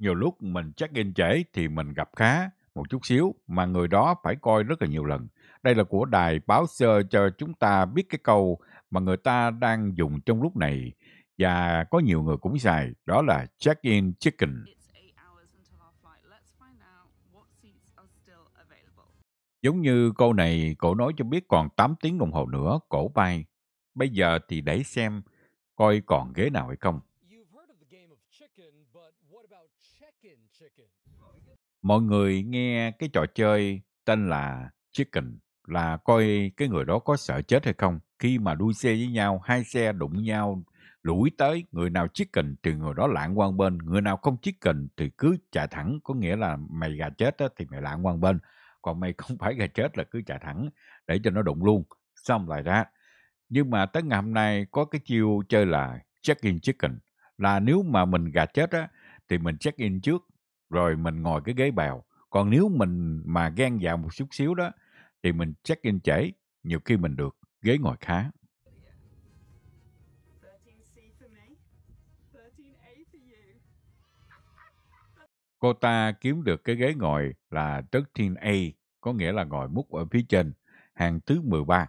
nhiều lúc mình check in trễ thì mình gặp khá một chút xíu mà người đó phải coi rất là nhiều lần. Đây là của đài báo sơ cho chúng ta biết cái câu mà người ta đang dùng trong lúc này và có nhiều người cũng xài, đó là check-in chicken. Giống như câu này, cổ nói cho biết còn 8 tiếng đồng hồ nữa, cổ bay. Bây giờ thì đẩy xem coi còn ghế nào hay không. mọi người nghe cái trò chơi tên là chicken là coi cái người đó có sợ chết hay không khi mà đuôi xe với nhau hai xe đụng nhau lủi tới người nào chicken thì người đó lạng quan bên người nào không chicken thì cứ chạy thẳng có nghĩa là mày gà chết á, thì mày lạng quan bên còn mày không phải gà chết là cứ chạy thẳng để cho nó đụng luôn xong lại ra nhưng mà tới ngày hôm nay có cái chiêu chơi là check in chicken là nếu mà mình gà chết á thì mình check in trước rồi mình ngồi cái ghế bào còn nếu mình mà gan dạo một chút xíu đó thì mình check in trễ nhiều khi mình được ghế ngồi khá cô ta kiếm được cái ghế ngồi là 13A, có nghĩa là ngồi mút ở phía trên, hàng thứ 13.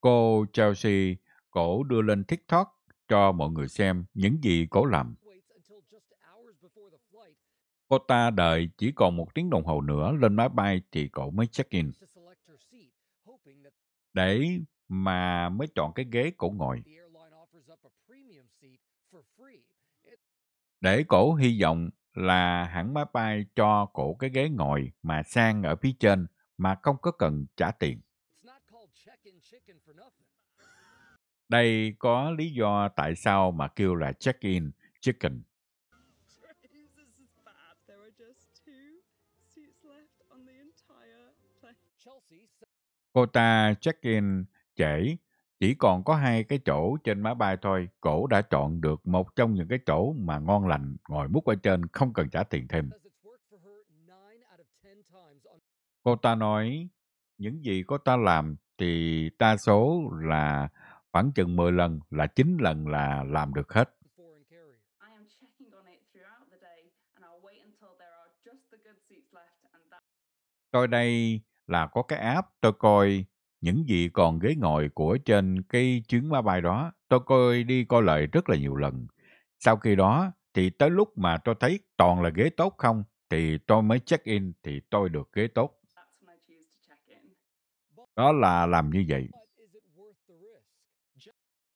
Cô Chelsea cổ đưa lên TikTok cho mọi người xem những gì cổ làm. Cô ta đợi chỉ còn một tiếng đồng hồ nữa lên máy bay thì cổ mới check-in. Để mà mới chọn cái ghế cổ ngồi. Để cổ hy vọng là hãng máy bay cho cổ cái ghế ngồi mà sang ở phía trên mà không có cần trả tiền. Đây có lý do tại sao mà kêu là check-in chicken. Cô ta check-in trễ, chỉ còn có hai cái chỗ trên máy bay thôi. Cổ đã chọn được một trong những cái chỗ mà ngon lành, ngồi mút ở trên, không cần trả tiền thêm. Cô ta nói, những gì cô ta làm thì đa số là khoảng chừng 10 lần là 9 lần là làm được hết. Coi đây là có cái app tôi coi những gì còn ghế ngồi của trên cái chuyến máy bay đó. Tôi coi đi coi lại rất là nhiều lần. Sau khi đó thì tới lúc mà tôi thấy toàn là ghế tốt không thì tôi mới check in thì tôi được ghế tốt. Đó là làm như vậy.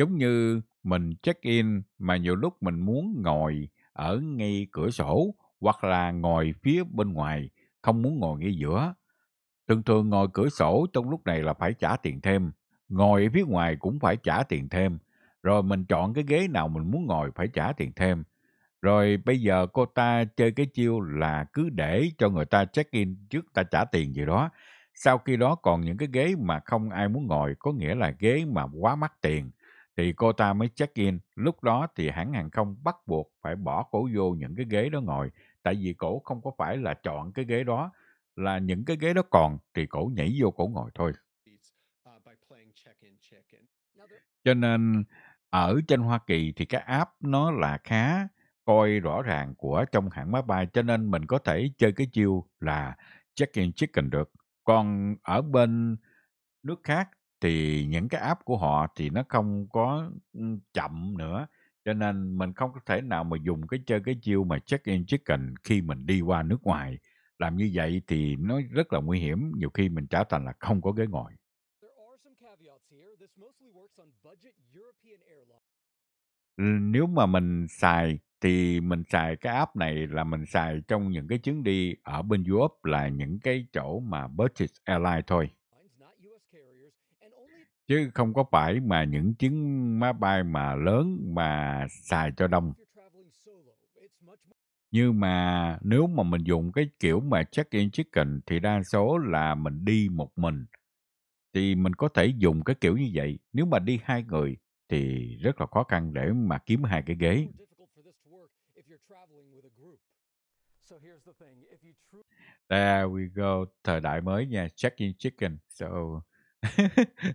Giống như mình check-in mà nhiều lúc mình muốn ngồi ở ngay cửa sổ hoặc là ngồi phía bên ngoài, không muốn ngồi ngay giữa. Thường thường ngồi cửa sổ trong lúc này là phải trả tiền thêm, ngồi phía ngoài cũng phải trả tiền thêm, rồi mình chọn cái ghế nào mình muốn ngồi phải trả tiền thêm. Rồi bây giờ cô ta chơi cái chiêu là cứ để cho người ta check-in trước ta trả tiền gì đó. Sau khi đó còn những cái ghế mà không ai muốn ngồi, có nghĩa là ghế mà quá mắc tiền, thì cô ta mới check in. Lúc đó thì hãng hàng không bắt buộc phải bỏ cổ vô những cái ghế đó ngồi. Tại vì cổ không có phải là chọn cái ghế đó, là những cái ghế đó còn thì cổ nhảy vô cổ ngồi thôi. Cho nên ở trên Hoa Kỳ thì cái app nó là khá coi rõ ràng của trong hãng máy bay cho nên mình có thể chơi cái chiêu là check-in chicken được. Còn ở bên nước khác thì những cái app của họ thì nó không có chậm nữa cho nên mình không có thể nào mà dùng cái chơi cái chiêu mà check in check chicken khi mình đi qua nước ngoài làm như vậy thì nó rất là nguy hiểm nhiều khi mình trở thành là không có ghế ngồi nếu mà mình xài thì mình xài cái app này là mình xài trong những cái chuyến đi ở bên Europe là những cái chỗ mà British Airlines thôi chứ không có phải mà những chuyến máy bay mà lớn mà xài cho đông nhưng mà nếu mà mình dùng cái kiểu mà check-in chicken thì đa số là mình đi một mình thì mình có thể dùng cái kiểu như vậy nếu mà đi hai người thì rất là khó khăn để mà kiếm hai cái ghế There we go, thời đại mới nha, check-in chicken. So,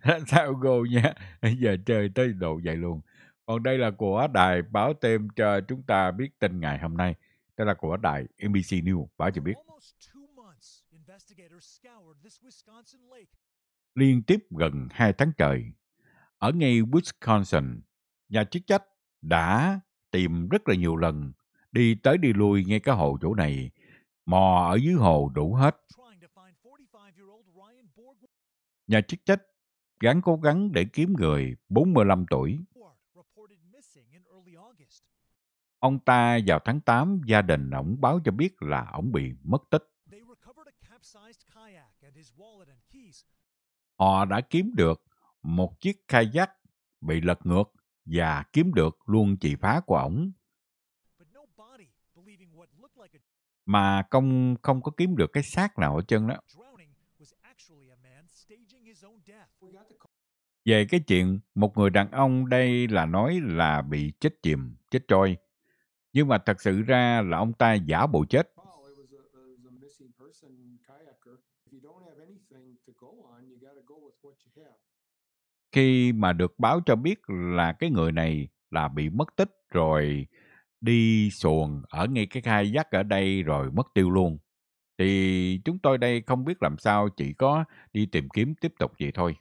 sao Google nha giờ chơi tới độ vậy luôn còn đây là của đài báo tem cho chúng ta biết tin ngày hôm nay đây là của đài NBC News báo cho biết liên tiếp gần 2 tháng trời ở ngay Wisconsin nhà chức trách đã tìm rất là nhiều lần đi tới đi lui ngay cái hồ chỗ này mò ở dưới hồ đủ hết Nhà chức trách gắng cố gắng để kiếm người 45 tuổi. Ông ta vào tháng 8, gia đình ổng báo cho biết là ổng bị mất tích. Họ đã kiếm được một chiếc kayak bị lật ngược và kiếm được luôn chìa phá của ổng. Mà không, không có kiếm được cái xác nào ở chân đó. Về cái chuyện một người đàn ông đây là nói là bị chết chìm, chết trôi. Nhưng mà thật sự ra là ông ta giả bộ chết. Khi mà được báo cho biết là cái người này là bị mất tích rồi đi xuồng ở ngay cái khai giác ở đây rồi mất tiêu luôn. Thì chúng tôi đây không biết làm sao chỉ có đi tìm kiếm tiếp tục vậy thôi.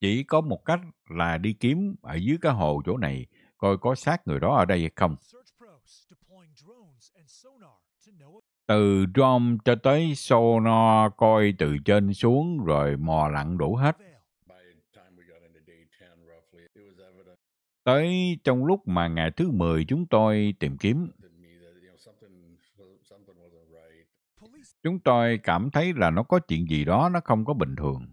Chỉ có một cách là đi kiếm ở dưới cái hồ chỗ này, coi có xác người đó ở đây hay không. Từ drone cho tới sonar coi từ trên xuống rồi mò lặn đủ hết. Tới trong lúc mà ngày thứ 10 chúng tôi tìm kiếm, chúng tôi cảm thấy là nó có chuyện gì đó nó không có bình thường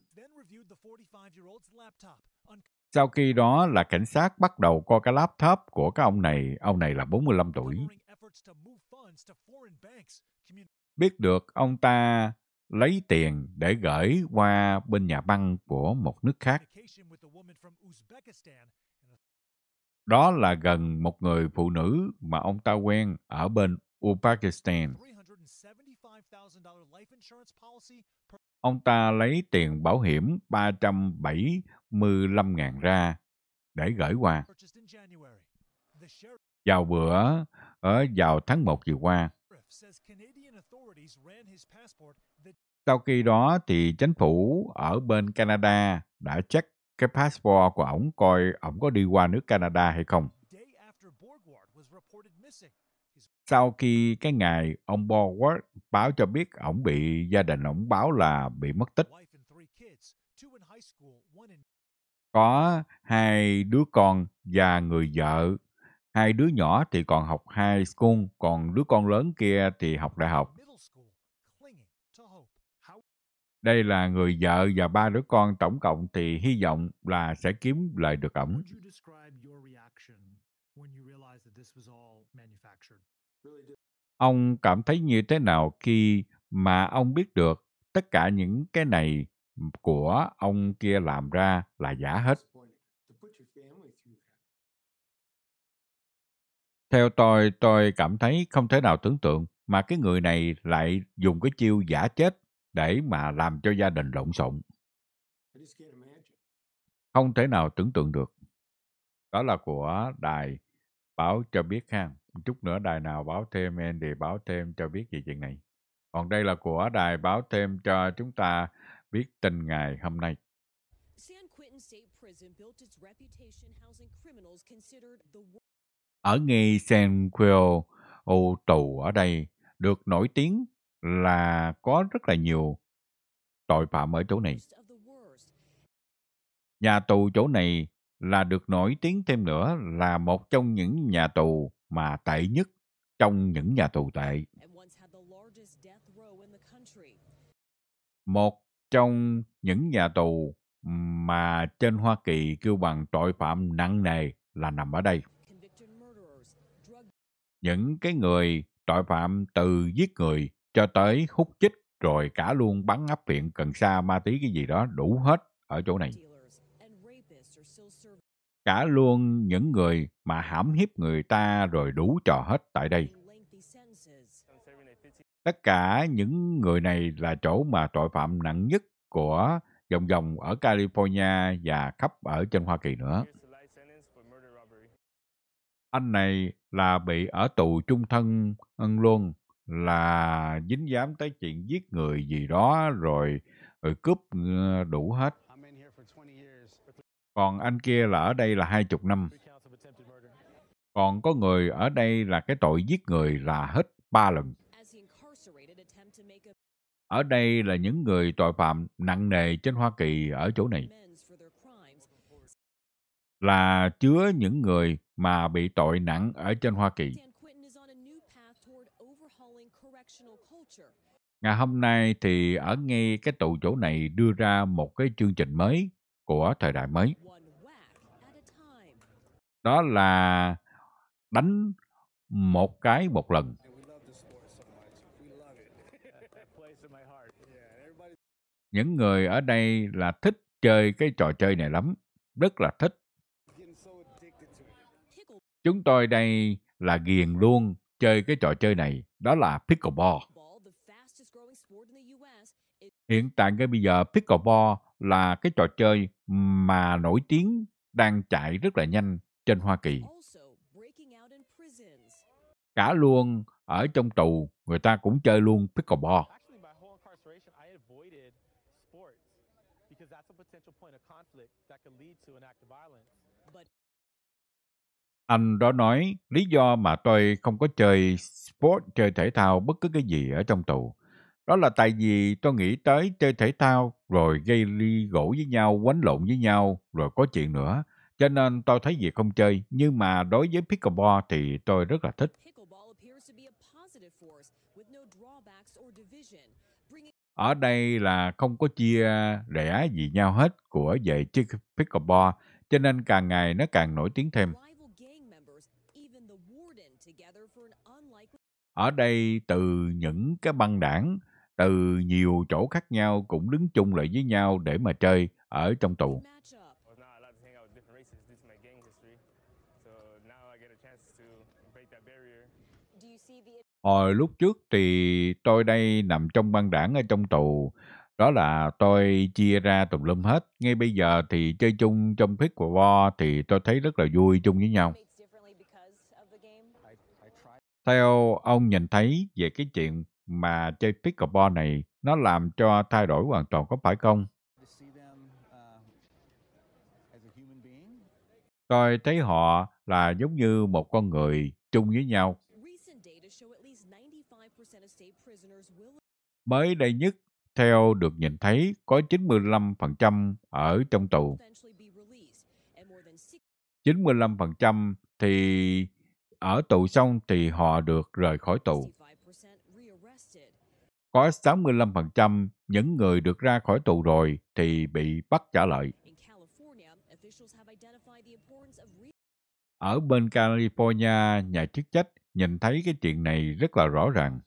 sau khi đó là cảnh sát bắt đầu coi cái laptop của cái ông này, ông này là 45 tuổi. Biết được ông ta lấy tiền để gửi qua bên nhà băng của một nước khác. Đó là gần một người phụ nữ mà ông ta quen ở bên Uzbekistan. Ông ta lấy tiền bảo hiểm 375.000 ra để gửi qua. Vào bữa, ở ờ, vào tháng 1 vừa qua, sau khi đó thì chính phủ ở bên Canada đã check cái passport của ổng coi ổng có đi qua nước Canada hay không. Sau khi cái ngày ông Borward báo cho biết ông bị gia đình ông báo là bị mất tích. Có hai đứa con và người vợ. Hai đứa nhỏ thì còn học high school, còn đứa con lớn kia thì học đại học. Đây là người vợ và ba đứa con tổng cộng thì hy vọng là sẽ kiếm lại được ổng. Ông cảm thấy như thế nào khi mà ông biết được tất cả những cái này của ông kia làm ra là giả hết? Theo tôi, tôi cảm thấy không thể nào tưởng tượng mà cái người này lại dùng cái chiêu giả chết để mà làm cho gia đình lộn xộn. Không thể nào tưởng tượng được. Đó là của đài báo cho biết khang chút nữa đài nào báo thêm em báo thêm cho biết về chuyện này. Còn đây là của đài báo thêm cho chúng ta biết tin ngày hôm nay. Ở ngay San Quil, ô tù ở đây được nổi tiếng là có rất là nhiều tội phạm ở chỗ này. Nhà tù chỗ này là được nổi tiếng thêm nữa là một trong những nhà tù mà tệ nhất trong những nhà tù tệ. Một trong những nhà tù mà trên Hoa Kỳ kêu bằng tội phạm nặng nề là nằm ở đây. Những cái người tội phạm từ giết người cho tới hút chích rồi cả luôn bắn áp viện cần sa ma túy cái gì đó đủ hết ở chỗ này cả luôn những người mà hãm hiếp người ta rồi đủ trò hết tại đây. Tất cả những người này là chỗ mà tội phạm nặng nhất của dòng dòng ở California và khắp ở trên Hoa Kỳ nữa. Anh này là bị ở tù trung thân luôn là dính dám tới chuyện giết người gì đó rồi, rồi ừ, cướp đủ hết còn anh kia là ở đây là hai chục năm. Còn có người ở đây là cái tội giết người là hết ba lần. Ở đây là những người tội phạm nặng nề trên Hoa Kỳ ở chỗ này. Là chứa những người mà bị tội nặng ở trên Hoa Kỳ. Ngày hôm nay thì ở ngay cái tù chỗ này đưa ra một cái chương trình mới của thời đại mới đó là đánh một cái một lần những người ở đây là thích chơi cái trò chơi này lắm rất là thích chúng tôi đây là ghiền luôn chơi cái trò chơi này đó là pickleball hiện tại ngay bây giờ pickleball là cái trò chơi mà nổi tiếng đang chạy rất là nhanh trên Hoa Kỳ. Cả luôn ở trong tù, người ta cũng chơi luôn pickleball. Anh đó nói lý do mà tôi không có chơi sport, chơi thể thao bất cứ cái gì ở trong tù. Đó là tại vì tôi nghĩ tới chơi thể thao rồi gây ly gỗ với nhau, quánh lộn với nhau, rồi có chuyện nữa. Cho nên tôi thấy việc không chơi, nhưng mà đối với pickleball thì tôi rất là thích. Ở đây là không có chia rẽ gì nhau hết của về chiếc pickleball, cho nên càng ngày nó càng nổi tiếng thêm. Ở đây từ những cái băng đảng, từ nhiều chỗ khác nhau cũng đứng chung lại với nhau để mà chơi ở trong tù. Hồi ờ, lúc trước thì tôi đây nằm trong băng đảng ở trong tù, đó là tôi chia ra tùm lum hết. Ngay bây giờ thì chơi chung trong pick của War thì tôi thấy rất là vui chung với nhau. Theo ông nhìn thấy về cái chuyện mà chơi pickleball này nó làm cho thay đổi hoàn toàn có phải không? Uh, tôi thấy họ là giống như một con người chung với nhau Mới đây nhất, theo được nhìn thấy có 95% ở trong tù. 95% thì ở tù xong thì họ được rời khỏi tù. Có 65% những người được ra khỏi tù rồi thì bị bắt trả lại. Ở bên California, nhà chức trách nhìn thấy cái chuyện này rất là rõ ràng.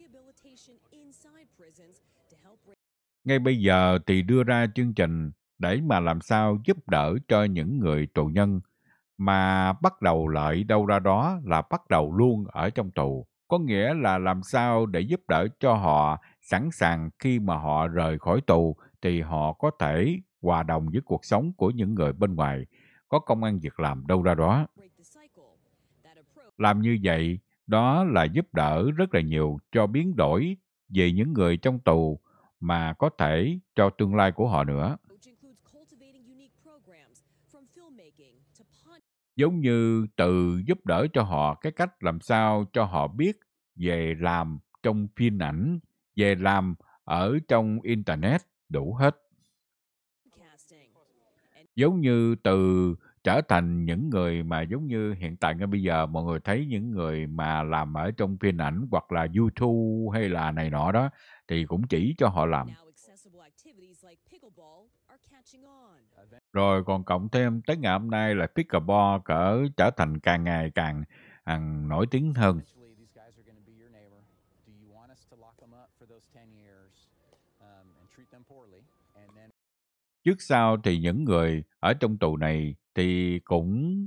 Ngay bây giờ thì đưa ra chương trình để mà làm sao giúp đỡ cho những người tù nhân mà bắt đầu lại đâu ra đó là bắt đầu luôn ở trong tù. Có nghĩa là làm sao để giúp đỡ cho họ sẵn sàng khi mà họ rời khỏi tù thì họ có thể hòa đồng với cuộc sống của những người bên ngoài, có công ăn việc làm đâu ra đó. Làm như vậy, đó là giúp đỡ rất là nhiều cho biến đổi về những người trong tù mà có thể cho tương lai của họ nữa. Giống như tự giúp đỡ cho họ cái cách làm sao cho họ biết về làm trong phim ảnh, về làm ở trong Internet đủ hết. Giống như từ trở thành những người mà giống như hiện tại ngay bây giờ mọi người thấy những người mà làm ở trong phim ảnh hoặc là YouTube hay là này nọ đó thì cũng chỉ cho họ làm. Rồi còn cộng thêm tới ngày hôm nay là pickleball cỡ trở thành càng ngày càng, càng nổi tiếng hơn. Um, Trước sau thì những người ở trong tù này thì cũng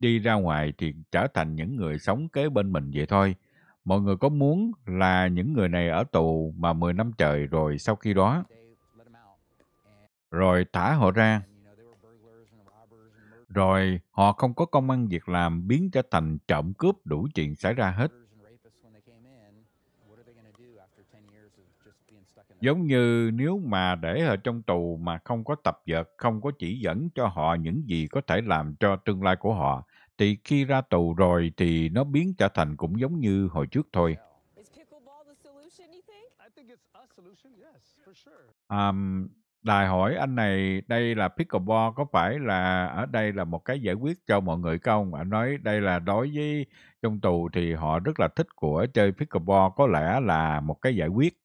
đi ra ngoài thì trở thành những người sống kế bên mình vậy thôi. Mọi người có muốn là những người này ở tù mà 10 năm trời rồi sau khi đó, rồi thả họ ra, rồi họ không có công ăn việc làm biến trở thành trộm cướp đủ chuyện xảy ra hết. Giống như nếu mà để ở trong tù mà không có tập dượt, không có chỉ dẫn cho họ những gì có thể làm cho tương lai của họ, thì khi ra tù rồi thì nó biến trở thành cũng giống như hồi trước thôi. Um, đài hỏi anh này đây là pickleball có phải là ở đây là một cái giải quyết cho mọi người không? Anh nói đây là đối với trong tù thì họ rất là thích của chơi pickleball có lẽ là một cái giải quyết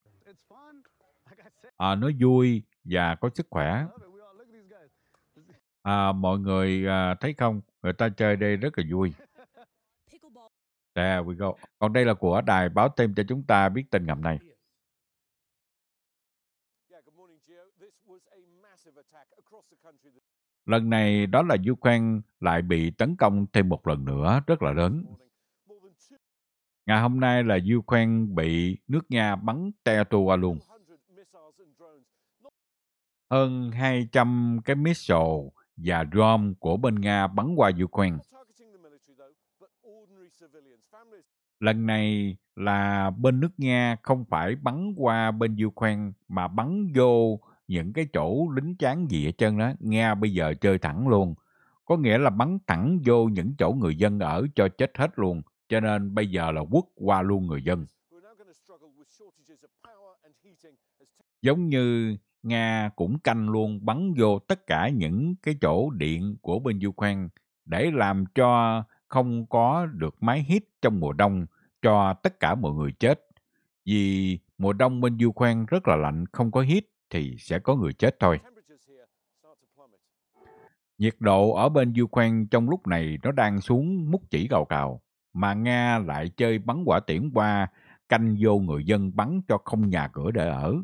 à, ờ, nó vui và có sức khỏe. À, mọi người à, thấy không? Người ta chơi đây rất là vui. There we go. Còn đây là của đài báo thêm cho chúng ta biết tin ngầm này. Lần này đó là Ukraine lại bị tấn công thêm một lần nữa rất là lớn. Ngày hôm nay là Ukraine bị nước Nga bắn te tua luôn hơn 200 cái missile và drone của bên Nga bắn qua Ukraine. Lần này là bên nước Nga không phải bắn qua bên Ukraine mà bắn vô những cái chỗ lính chán gì hết trơn đó. Nga bây giờ chơi thẳng luôn. Có nghĩa là bắn thẳng vô những chỗ người dân ở cho chết hết luôn. Cho nên bây giờ là quất qua luôn người dân. Giống như Nga cũng canh luôn bắn vô tất cả những cái chỗ điện của bên Ukraine để làm cho không có được máy hít trong mùa đông cho tất cả mọi người chết. Vì mùa đông bên Ukraine rất là lạnh, không có hít thì sẽ có người chết thôi. Nhiệt độ ở bên Ukraine trong lúc này nó đang xuống mút chỉ cào cào, mà Nga lại chơi bắn quả tiễn qua canh vô người dân bắn cho không nhà cửa để ở,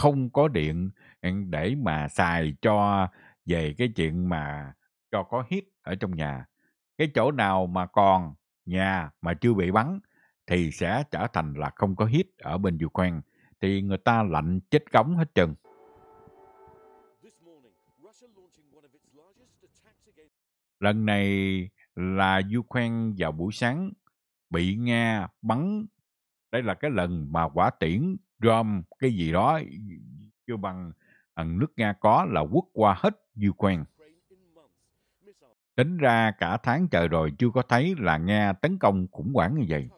không có điện ừ, để mà xài cho về cái chuyện mà cho có hít ở trong nhà. Cái chỗ nào mà còn nhà mà chưa bị bắn thì sẽ trở thành là không có hít ở bên Ukraine thì người ta lạnh chết cống hết trơn. Lần này là du Ukraine vào buổi sáng bị Nga bắn. Đây là cái lần mà quả tiễn drum cái gì đó chưa bằng ờ, nước Nga có là quốc qua hết Ukraine. Tính ra cả tháng trời rồi chưa có thấy là Nga tấn công khủng hoảng như vậy.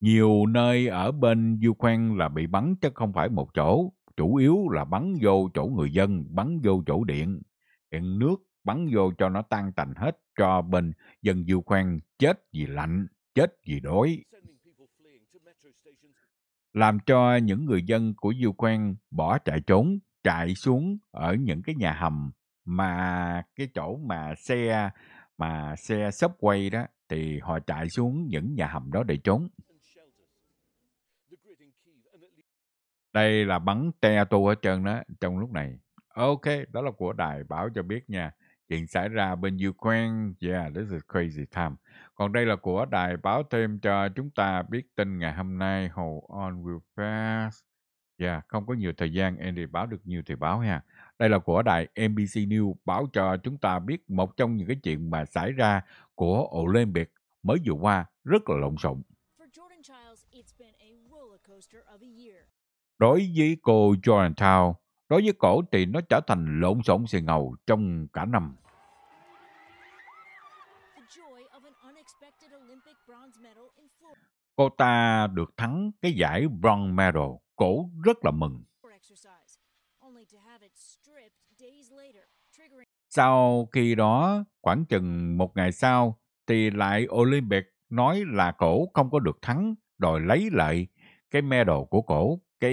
Nhiều nơi ở bên Ukraine là bị bắn chứ không phải một chỗ. Chủ yếu là bắn vô chỗ người dân, bắn vô chỗ điện, điện nước, bắn vô cho nó tan tành hết cho bên dân Ukraine chết vì lạnh chết vì đói. Làm cho những người dân của Du Quang bỏ chạy trốn, chạy xuống ở những cái nhà hầm mà cái chỗ mà xe mà xe quay đó thì họ chạy xuống những nhà hầm đó để trốn. Đây là bắn te tu ở trơn đó trong lúc này. Ok, đó là của đài báo cho biết nha chuyện xảy ra bên Ukraine. Yeah, this is crazy time. Còn đây là của đài báo thêm cho chúng ta biết tin ngày hôm nay. Hold on real fast. Yeah, không có nhiều thời gian Andy báo được nhiều thì báo ha. Đây là của đài NBC News báo cho chúng ta biết một trong những cái chuyện mà xảy ra của Olympic mới vừa qua rất là lộn xộn. Đối với cô Jordan Child, Đối với cổ thì nó trở thành lộn xộn xì ngầu trong cả năm. Cô ta được thắng cái giải bronze medal, cổ rất là mừng. Sau khi đó, khoảng chừng một ngày sau, thì lại Olympic nói là cổ không có được thắng, đòi lấy lại cái medal của cổ, cái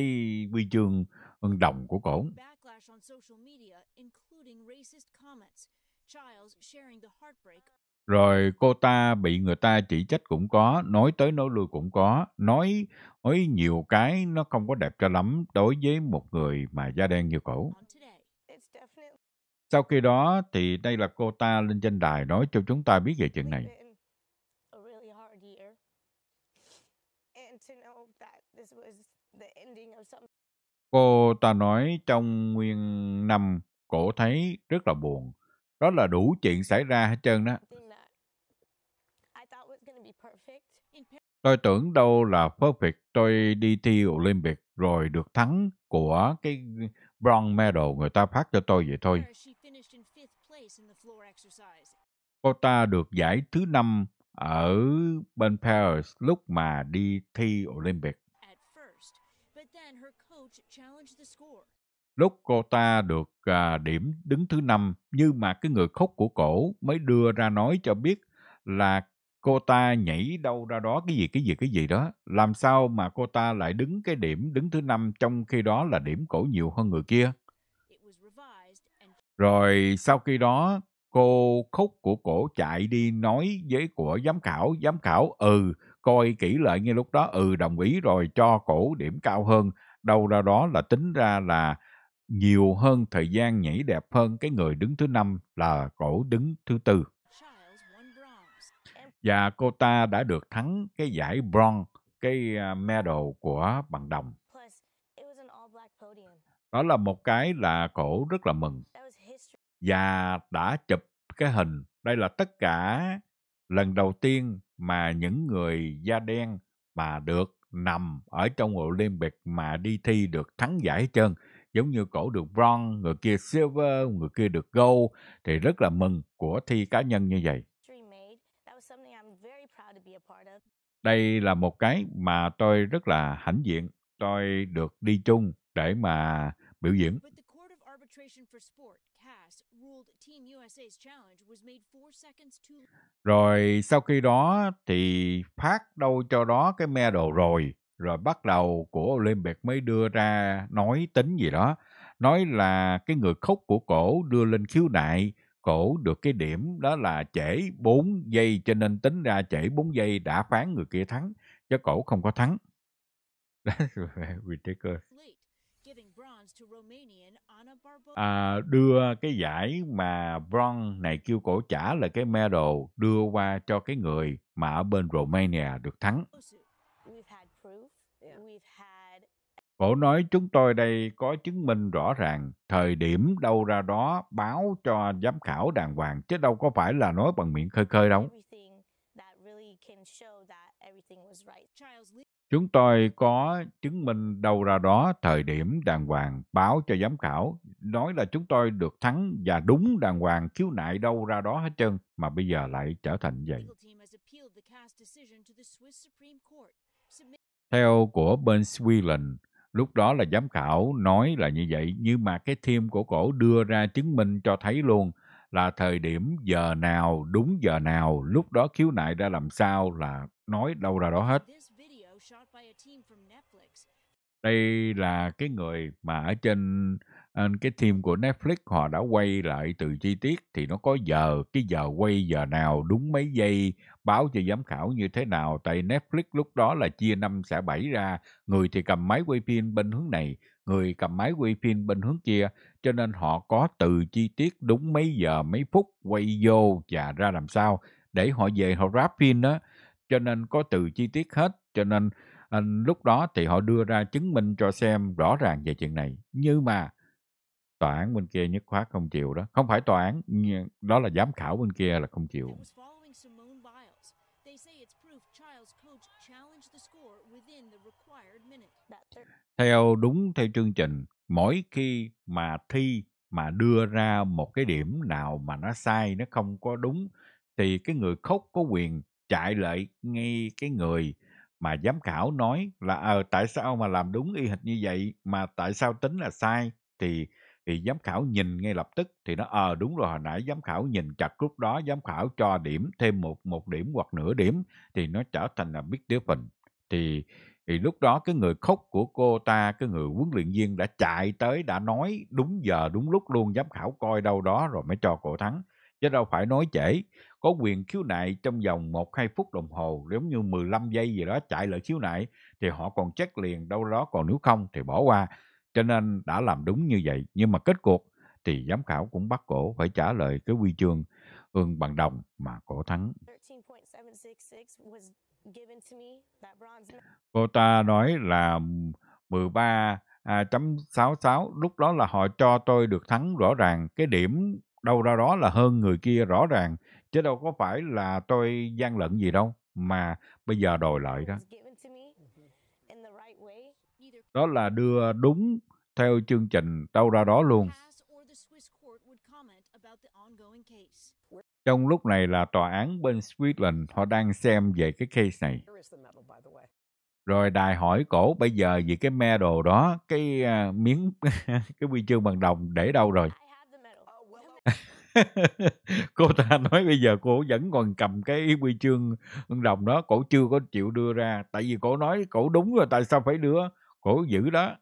huy chương ân đồng của cổ. Rồi cô ta bị người ta chỉ trách cũng có, nói tới nói lui cũng có, nói nói nhiều cái nó không có đẹp cho lắm đối với một người mà da đen như cổ. Sau khi đó thì đây là cô ta lên trên đài nói cho chúng ta biết về chuyện này. Cô ta nói trong nguyên năm cổ thấy rất là buồn. Đó là đủ chuyện xảy ra hết trơn đó. Tôi tưởng đâu là perfect. Tôi đi thi Olympic rồi được thắng của cái bronze medal người ta phát cho tôi vậy thôi. Cô ta được giải thứ năm ở bên Paris lúc mà đi thi Olympic. Lúc cô ta được à, điểm đứng thứ năm nhưng mà cái người khóc của cổ mới đưa ra nói cho biết là cô ta nhảy đâu ra đó cái gì cái gì cái gì đó làm sao mà cô ta lại đứng cái điểm đứng thứ năm trong khi đó là điểm cổ nhiều hơn người kia rồi sau khi đó cô khúc của cổ chạy đi nói với của giám khảo giám khảo ừ coi kỹ lại ngay lúc đó ừ đồng ý rồi cho cổ điểm cao hơn đâu ra đó là tính ra là nhiều hơn thời gian nhảy đẹp hơn cái người đứng thứ năm là cổ đứng thứ tư và cô ta đã được thắng cái giải bronze cái à, medal của bằng đồng đó là một cái là cổ rất là mừng và đã chụp cái hình đây là tất cả lần đầu tiên mà những người da đen mà được nằm ở trong Olympic mà đi thi được thắng giải hết trơn giống như cổ được bronze, người kia silver, người kia được gold thì rất là mừng của thi cá nhân như vậy. Đây là một cái mà tôi rất là hãnh diện, tôi được đi chung để mà biểu diễn. Rồi sau khi đó thì phát đâu cho đó cái medal rồi, rồi bắt đầu của Olympic mới đưa ra nói tính gì đó, nói là cái người khóc của cổ đưa lên khiếu nại, cổ được cái điểm đó là trễ 4 giây cho nên tính ra trễ 4 giây đã phán người kia thắng chứ cổ không có thắng. That's ridiculous à, đưa cái giải mà bronze này kêu cổ trả là cái medal đưa qua cho cái người mà ở bên Romania được thắng. Cổ nói chúng tôi đây có chứng minh rõ ràng, thời điểm đâu ra đó báo cho giám khảo đàng hoàng, chứ đâu có phải là nói bằng miệng khơi khơi đâu. Chúng tôi có chứng minh đâu ra đó thời điểm đàng hoàng báo cho giám khảo, nói là chúng tôi được thắng và đúng đàng hoàng khiếu nại đâu ra đó hết trơn, mà bây giờ lại trở thành vậy. Theo của bên Swillen, lúc đó là giám khảo nói là như vậy, nhưng mà cái thêm của cổ đưa ra chứng minh cho thấy luôn là thời điểm giờ nào, đúng giờ nào, lúc đó khiếu nại ra làm sao là nói đâu ra đó hết. Đây là cái người mà ở trên ờ, cái team của Netflix họ đã quay lại từ chi tiết thì nó có giờ, cái giờ quay giờ nào, đúng mấy giây, báo cho giám khảo như thế nào. Tại Netflix lúc đó là chia năm sẽ bảy ra, người thì cầm máy quay phim bên hướng này, người cầm máy quay phim bên hướng kia. Cho nên họ có từ chi tiết đúng mấy giờ, mấy phút quay vô và ra làm sao để họ về họ ráp phim đó. Cho nên có từ chi tiết hết, cho nên À, lúc đó thì họ đưa ra chứng minh cho xem rõ ràng về chuyện này. Nhưng mà tòa án bên kia nhất khoát không chịu đó. Không phải tòa án, đó là giám khảo bên kia là không chịu. Theo đúng theo chương trình, mỗi khi mà thi mà đưa ra một cái điểm nào mà nó sai, nó không có đúng, thì cái người khóc có quyền chạy lại ngay cái người mà giám khảo nói là ờ à, tại sao mà làm đúng y hệt như vậy mà tại sao tính là sai thì thì giám khảo nhìn ngay lập tức thì nó ờ à, đúng rồi hồi nãy giám khảo nhìn chặt lúc đó giám khảo cho điểm thêm một một điểm hoặc nửa điểm thì nó trở thành là big difference thì thì lúc đó cái người khóc của cô ta cái người huấn luyện viên đã chạy tới đã nói đúng giờ đúng lúc luôn giám khảo coi đâu đó rồi mới cho cô thắng chứ đâu phải nói trễ có quyền khiếu nại trong vòng 1-2 phút đồng hồ, giống như 15 giây gì đó chạy lại khiếu nại, thì họ còn chắc liền đâu đó, còn nếu không thì bỏ qua. Cho nên đã làm đúng như vậy, nhưng mà kết cuộc thì giám khảo cũng bắt cổ phải trả lời cái quy chương ương bằng đồng mà cổ thắng. Cô ta nói là 13 à, chấm 66 lúc đó là họ cho tôi được thắng rõ ràng cái điểm đâu ra đó là hơn người kia rõ ràng chứ đâu có phải là tôi gian lận gì đâu mà bây giờ đòi lại đó đó là đưa đúng theo chương trình tao ra đó luôn trong lúc này là tòa án bên Switzerland họ đang xem về cái case này rồi đài hỏi cổ bây giờ vì cái medal đó cái uh, miếng cái huy chương bằng đồng để đâu rồi cô ta nói bây giờ cô vẫn còn cầm cái quy chương đồng đó cổ chưa có chịu đưa ra tại vì cổ nói cổ đúng rồi tại sao phải đưa cổ giữ đó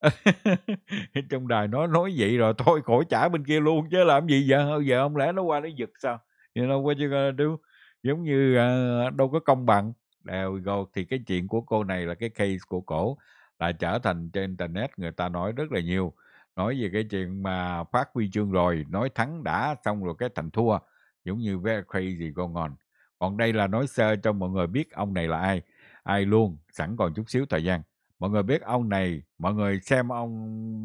trong đài nó nói vậy rồi thôi cổ trả bên kia luôn chứ làm gì giờ giờ không lẽ nó qua nó giật sao you know what you gonna do giống như uh, đâu có công bằng đều go thì cái chuyện của cô này là cái case của cổ là trở thành trên internet người ta nói rất là nhiều nói về cái chuyện mà phát huy chương rồi nói thắng đã xong rồi cái thành thua giống như very crazy going on còn đây là nói sơ cho mọi người biết ông này là ai ai luôn sẵn còn chút xíu thời gian mọi người biết ông này mọi người xem ông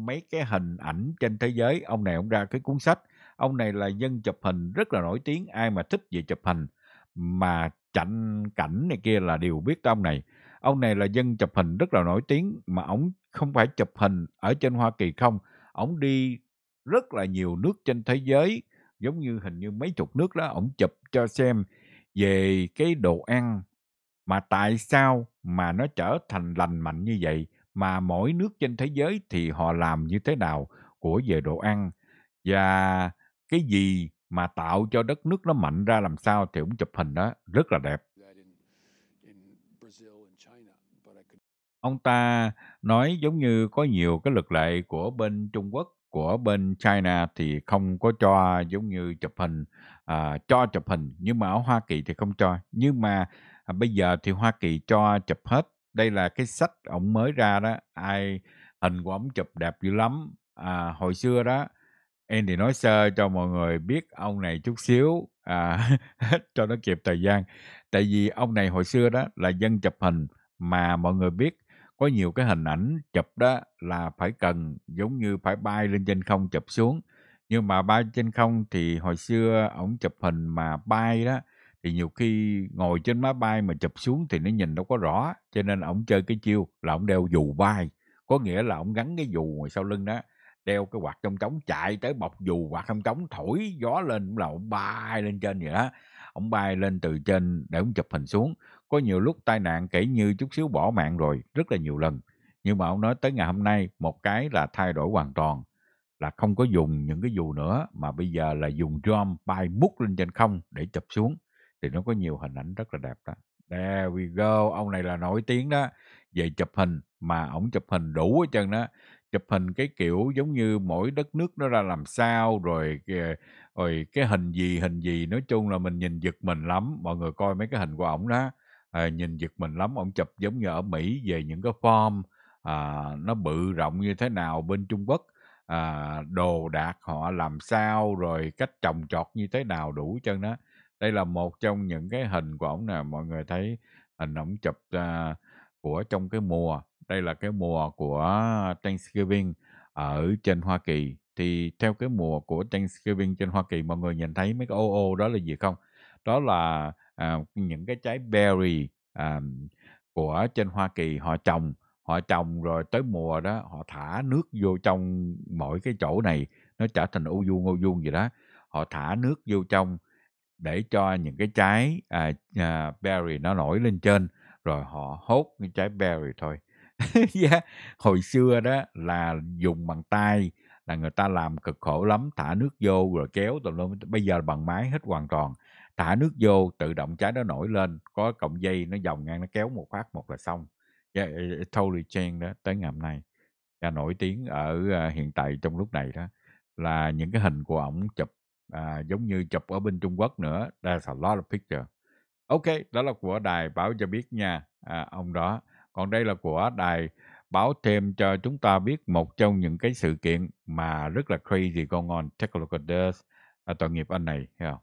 mấy cái hình ảnh trên thế giới ông này ông ra cái cuốn sách ông này là dân chụp hình rất là nổi tiếng ai mà thích về chụp hình mà chảnh cảnh này kia là đều biết tới ông này ông này là dân chụp hình rất là nổi tiếng mà ông không phải chụp hình ở trên Hoa Kỳ không ổng đi rất là nhiều nước trên thế giới giống như hình như mấy chục nước đó ổng chụp cho xem về cái đồ ăn mà tại sao mà nó trở thành lành mạnh như vậy mà mỗi nước trên thế giới thì họ làm như thế nào của về đồ ăn và cái gì mà tạo cho đất nước nó mạnh ra làm sao thì ổng chụp hình đó rất là đẹp ông ta nói giống như có nhiều cái luật lệ của bên Trung Quốc của bên China thì không có cho giống như chụp hình à, cho chụp hình nhưng mà ở Hoa Kỳ thì không cho nhưng mà à, bây giờ thì Hoa Kỳ cho chụp hết đây là cái sách ổng mới ra đó ai hình của ổng chụp đẹp dữ lắm à, hồi xưa đó em thì nói sơ cho mọi người biết ông này chút xíu à, cho nó kịp thời gian tại vì ông này hồi xưa đó là dân chụp hình mà mọi người biết có nhiều cái hình ảnh chụp đó là phải cần giống như phải bay lên trên không chụp xuống nhưng mà bay trên không thì hồi xưa ổng chụp hình mà bay đó thì nhiều khi ngồi trên máy bay mà chụp xuống thì nó nhìn đâu có rõ cho nên ổng chơi cái chiêu là ổng đeo dù bay có nghĩa là ổng gắn cái dù ngoài sau lưng đó đeo cái quạt trong trống chạy tới bọc dù quạt trong trống thổi gió lên là ổng bay lên trên vậy đó ổng bay lên từ trên để ổng chụp hình xuống có nhiều lúc tai nạn kể như chút xíu bỏ mạng rồi, rất là nhiều lần. Nhưng mà ông nói tới ngày hôm nay, một cái là thay đổi hoàn toàn, là không có dùng những cái dù nữa, mà bây giờ là dùng drone bay bút lên trên không để chụp xuống. Thì nó có nhiều hình ảnh rất là đẹp đó. There we go, ông này là nổi tiếng đó. Về chụp hình, mà ông chụp hình đủ hết trơn đó chụp hình cái kiểu giống như mỗi đất nước nó ra làm sao rồi rồi cái hình gì hình gì nói chung là mình nhìn giật mình lắm mọi người coi mấy cái hình của ổng đó à, nhìn giật mình lắm ông chụp giống như ở Mỹ về những cái form à, nó bự rộng như thế nào bên Trung Quốc à, đồ đạc họ làm sao rồi cách trồng trọt như thế nào đủ chân đó đây là một trong những cái hình của ông nè mọi người thấy hình ông chụp à, của trong cái mùa đây là cái mùa của Thanksgiving ở trên Hoa Kỳ thì theo cái mùa của Thanksgiving trên Hoa Kỳ mọi người nhìn thấy mấy cái ô ô đó là gì không đó là à, những cái trái berry à, của trên Hoa Kỳ họ trồng họ trồng rồi tới mùa đó họ thả nước vô trong mỗi cái chỗ này nó trở thành ô vuông ô vuông gì đó họ thả nước vô trong để cho những cái trái à, à, berry nó nổi lên trên rồi họ hốt cái trái berry thôi yeah. hồi xưa đó là dùng bằng tay là người ta làm cực khổ lắm thả nước vô rồi kéo tùm lum bây giờ bằng máy hết hoàn toàn thả nước vô tự động trái nó nổi lên có cọng dây nó vòng ngang nó kéo một phát một là xong yeah, dạ, ờ, ờ, totally change đó tới ngày hôm nay và dạ, nổi tiếng ở ờ, hiện tại trong lúc này đó là những cái hình của ổng chụp à, giống như chụp ở bên Trung Quốc nữa there's a lot of picture ok đó là của đài báo cho biết nha à, ông đó còn đây là của đài báo thêm cho chúng ta biết một trong những cái sự kiện mà rất là crazy going on take a look at this à, tội nghiệp anh này hiểu không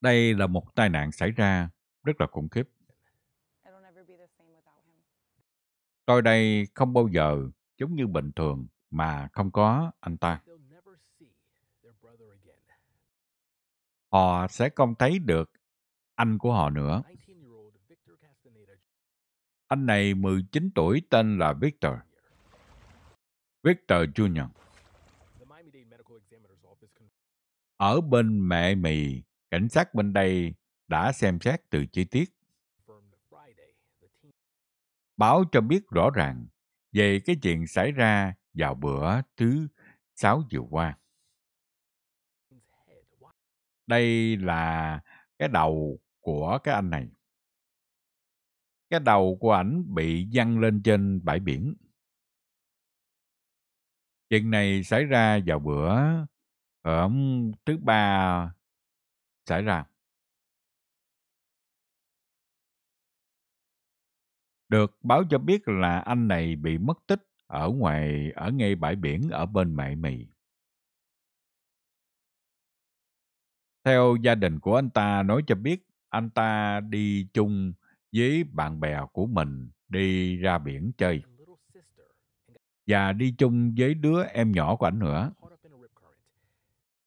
Đây là một tai nạn xảy ra rất là khủng khiếp. Tôi đây không bao giờ giống như bình thường mà không có anh ta. Họ sẽ không thấy được anh của họ nữa. Anh này 19 tuổi tên là Victor. Victor Jr. Ở bên mẹ mì Cảnh sát bên đây đã xem xét từ chi tiết. Báo cho biết rõ ràng về cái chuyện xảy ra vào bữa thứ sáu vừa qua. Đây là cái đầu của cái anh này. Cái đầu của ảnh bị văng lên trên bãi biển. Chuyện này xảy ra vào bữa ở ờ, thứ ba xảy ra. Được báo cho biết là anh này bị mất tích ở ngoài ở ngay bãi biển ở bên Mệ Mì. Theo gia đình của anh ta nói cho biết, anh ta đi chung với bạn bè của mình đi ra biển chơi. Và đi chung với đứa em nhỏ của anh nữa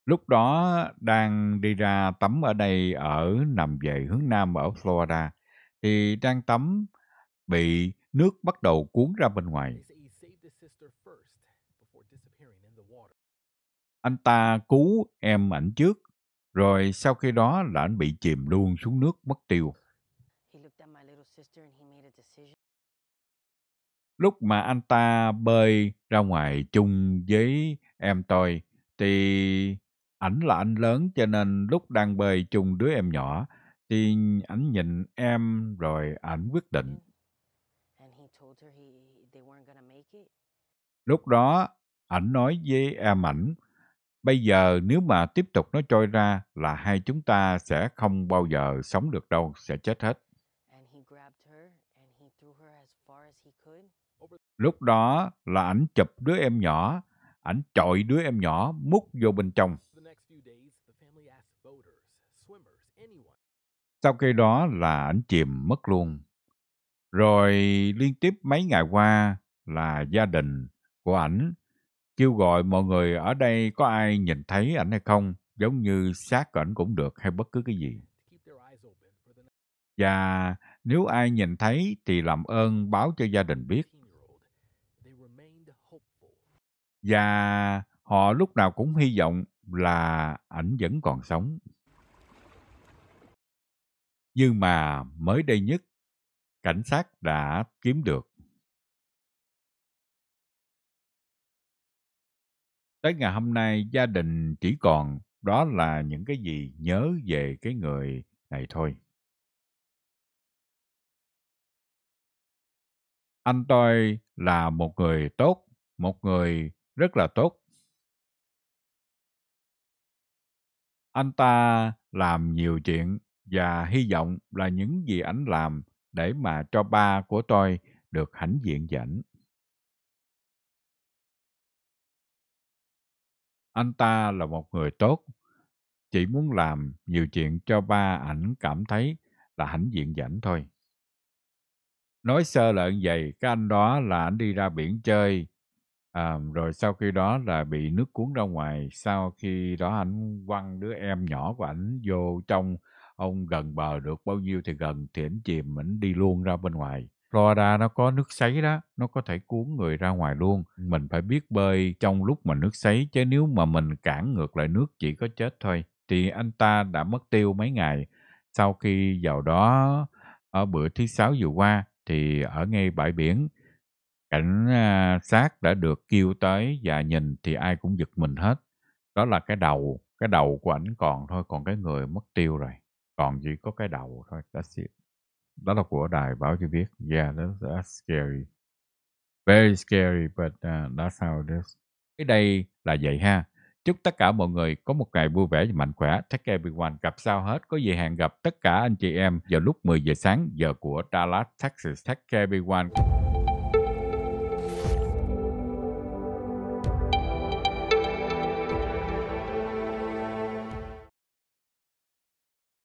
Lúc đó đang đi ra tắm ở đây ở nằm về hướng nam ở Florida thì đang tắm bị nước bắt đầu cuốn ra bên ngoài. Anh ta cứu em ảnh trước, rồi sau khi đó là anh bị chìm luôn xuống nước mất tiêu. Lúc mà anh ta bơi ra ngoài chung với em tôi, thì ảnh là anh lớn cho nên lúc đang bơi chung đứa em nhỏ thì ảnh nhìn em rồi ảnh quyết định. Lúc đó, ảnh nói với em ảnh, bây giờ nếu mà tiếp tục nó trôi ra là hai chúng ta sẽ không bao giờ sống được đâu, sẽ chết hết. Lúc đó là ảnh chụp đứa em nhỏ, ảnh trội đứa em nhỏ mút vô bên trong. Sau khi đó là ảnh chìm mất luôn. Rồi liên tiếp mấy ngày qua là gia đình của ảnh kêu gọi mọi người ở đây có ai nhìn thấy ảnh hay không, giống như xác ảnh cũng được hay bất cứ cái gì. Và nếu ai nhìn thấy thì làm ơn báo cho gia đình biết. Và họ lúc nào cũng hy vọng là ảnh vẫn còn sống nhưng mà mới đây nhất cảnh sát đã kiếm được. Tới ngày hôm nay gia đình chỉ còn đó là những cái gì nhớ về cái người này thôi. Anh tôi là một người tốt, một người rất là tốt. Anh ta làm nhiều chuyện và hy vọng là những gì ảnh làm để mà cho ba của tôi được hãnh diện với Anh ta là một người tốt, chỉ muốn làm nhiều chuyện cho ba ảnh cảm thấy là hãnh diện với thôi. Nói sơ lợn vậy, cái anh đó là ảnh đi ra biển chơi, à, rồi sau khi đó là bị nước cuốn ra ngoài, sau khi đó ảnh quăng đứa em nhỏ của ảnh vô trong Ông gần bờ được bao nhiêu thì gần thì ảnh chìm, ảnh đi luôn ra bên ngoài. Florida nó có nước sấy đó, nó có thể cuốn người ra ngoài luôn. Mình phải biết bơi trong lúc mà nước sấy, chứ nếu mà mình cản ngược lại nước chỉ có chết thôi. Thì anh ta đã mất tiêu mấy ngày. Sau khi vào đó, ở bữa thứ sáu vừa qua, thì ở ngay bãi biển, cảnh à, sát đã được kêu tới và nhìn thì ai cũng giật mình hết. Đó là cái đầu, cái đầu của ảnh còn thôi, còn cái người mất tiêu rồi còn chỉ có cái đầu thôi that's it đó là của đài báo cho biết yeah that's, that's scary very scary but uh, that's how it is cái đây là vậy ha chúc tất cả mọi người có một ngày vui vẻ và mạnh khỏe take care everyone gặp sau hết có gì hẹn gặp tất cả anh chị em vào lúc 10 giờ sáng giờ của Dallas Texas take care everyone